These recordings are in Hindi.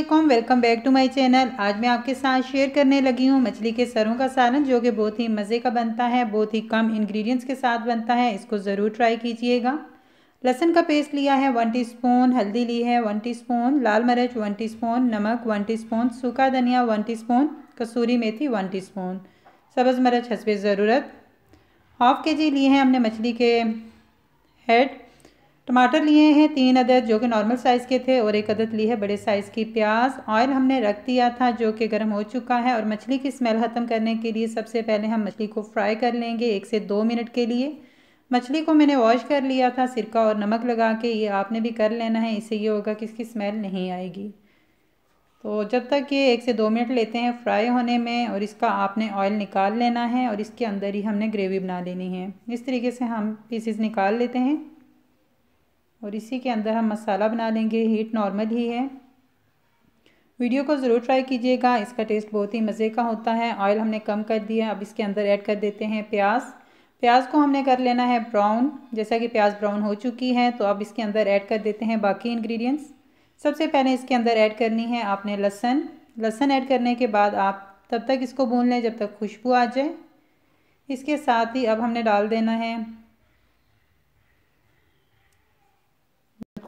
Aslam welcome back to my channel आज मैं आपके साथ शेयर करने लगी हूँ मछली के सरों का सालन जो कि बहुत ही मज़े का बनता है बहुत ही कम इंग्रेडिएंट्स के साथ बनता है इसको ज़रूर ट्राई कीजिएगा लहसन का पेस्ट लिया है वन टीस्पून हल्दी ली है वन टीस्पून लाल मिर्च वन टी नमक वन टी सूखा धनिया वन टी कसूरी मेथी वन टी स्पून सब्ज़ मिर्च हसब ज़रूरत हाफ़ के जी लिए हैं हमने मछली के हेड टमाटर लिए हैं तीन अदद जो कि नॉर्मल साइज़ के थे और एक अदद ली है बड़े साइज़ की प्याज ऑयल हमने रख दिया था जो कि गर्म हो चुका है और मछली की स्मेल ख़त्म करने के लिए सबसे पहले हम मछली को फ्राई कर लेंगे एक से दो मिनट के लिए मछली को मैंने वॉश कर लिया था सिरका और नमक लगा के ये आपने भी कर लेना है इससे ये होगा कि इसकी स्मेल नहीं आएगी तो जब तक ये एक से दो मिनट लेते हैं फ्राई होने में और इसका आपने ऑयल निकाल लेना है और इसके अंदर ही हमने ग्रेवी बना लेनी है इस तरीके से हम पीसीस निकाल लेते हैं और इसी के अंदर हम मसाला बना लेंगे हीट नॉर्मल ही है वीडियो को ज़रूर ट्राई कीजिएगा इसका टेस्ट बहुत ही मज़े का होता है ऑयल हमने कम कर दिया अब इसके अंदर ऐड कर देते हैं प्याज प्याज को हमने कर लेना है ब्राउन जैसा कि प्याज ब्राउन हो चुकी है तो अब इसके अंदर ऐड कर देते हैं बाकी इंग्रेडिएंट्स सबसे पहले इसके अंदर ऐड करनी है आपने लहसन लहसन ऐड करने के बाद आप तब तक इसको भून लें जब तक खुशबू आ जाए इसके साथ ही अब हमने डाल देना है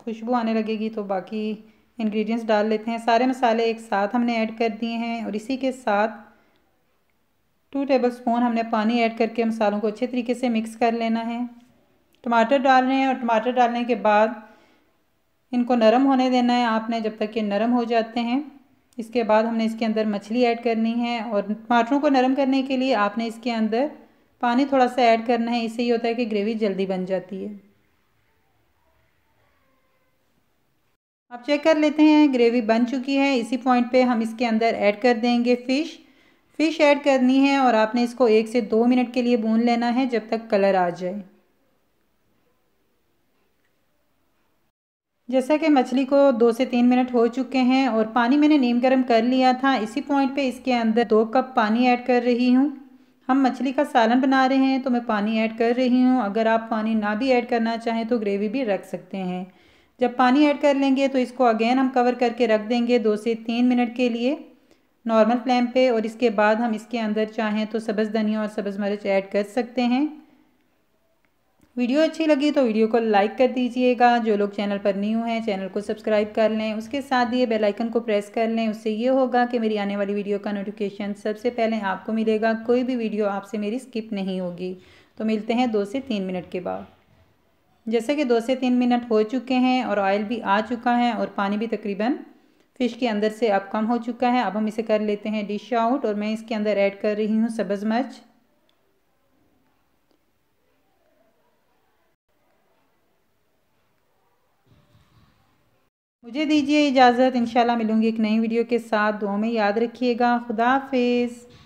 खुशबू आने लगेगी तो बाकी इंग्रेडिएंट्स डाल लेते हैं सारे मसाले एक साथ हमने ऐड कर दिए हैं और इसी के साथ टू टेबल स्पून हमने पानी ऐड करके मसालों को अच्छे तरीके से मिक्स कर लेना है टमाटर डाल रहे हैं और टमाटर डालने के बाद इनको नरम होने देना है आपने जब तक ये नरम हो जाते हैं इसके बाद हमने इसके अंदर मछली ऐड करनी है और टमाटरों को नरम करने के लिए आपने इसके अंदर पानी थोड़ा सा ऐड करना है इससे ये होता है कि ग्रेवी जल्दी बन जाती है अब चेक कर लेते हैं ग्रेवी बन चुकी है इसी पॉइंट पे हम इसके अंदर ऐड कर देंगे फ़िश फ़िश ऐड करनी है और आपने इसको एक से दो मिनट के लिए भून लेना है जब तक कलर आ जाए जैसा कि मछली को दो से तीन मिनट हो चुके हैं और पानी मैंने नीम गर्म कर लिया था इसी पॉइंट पे इसके अंदर दो कप पानी ऐड कर रही हूँ हम मछली का सालन बना रहे हैं तो मैं पानी ऐड कर रही हूँ अगर आप पानी ना भी ऐड करना चाहें तो ग्रेवी भी रख सकते हैं जब पानी ऐड कर लेंगे तो इसको अगेन हम कवर करके रख देंगे दो से तीन मिनट के लिए नॉर्मल फ्लेम पे और इसके बाद हम इसके अंदर चाहें तो सब्ज़ धनिया और सब्ज़ मिर्च ऐड कर सकते हैं वीडियो अच्छी लगी तो वीडियो को लाइक कर दीजिएगा जो लोग चैनल पर न्यू हैं चैनल को सब्सक्राइब कर लें उसके साथ ही बेल आइकन को प्रेस कर लें उससे ये होगा कि मेरी आने वाली वीडियो का नोटिफिकेशन सबसे पहले आपको मिलेगा कोई भी वीडियो आपसे मेरी स्किप नहीं होगी तो मिलते हैं दो से तीन मिनट के बाद जैसे कि दो से तीन मिनट हो चुके हैं और ऑयल भी आ चुका है और पानी भी तकरीबन फ़िश के अंदर से अब कम हो चुका है अब हम इसे कर लेते हैं डिश आउट और मैं इसके अंदर ऐड कर रही हूँ सब्ज़ मिर्च मुझे दीजिए इजाज़त इंशाल्लाह मिलूंगी एक नई वीडियो के साथ दो में याद रखिएगा खुदा हाफिज़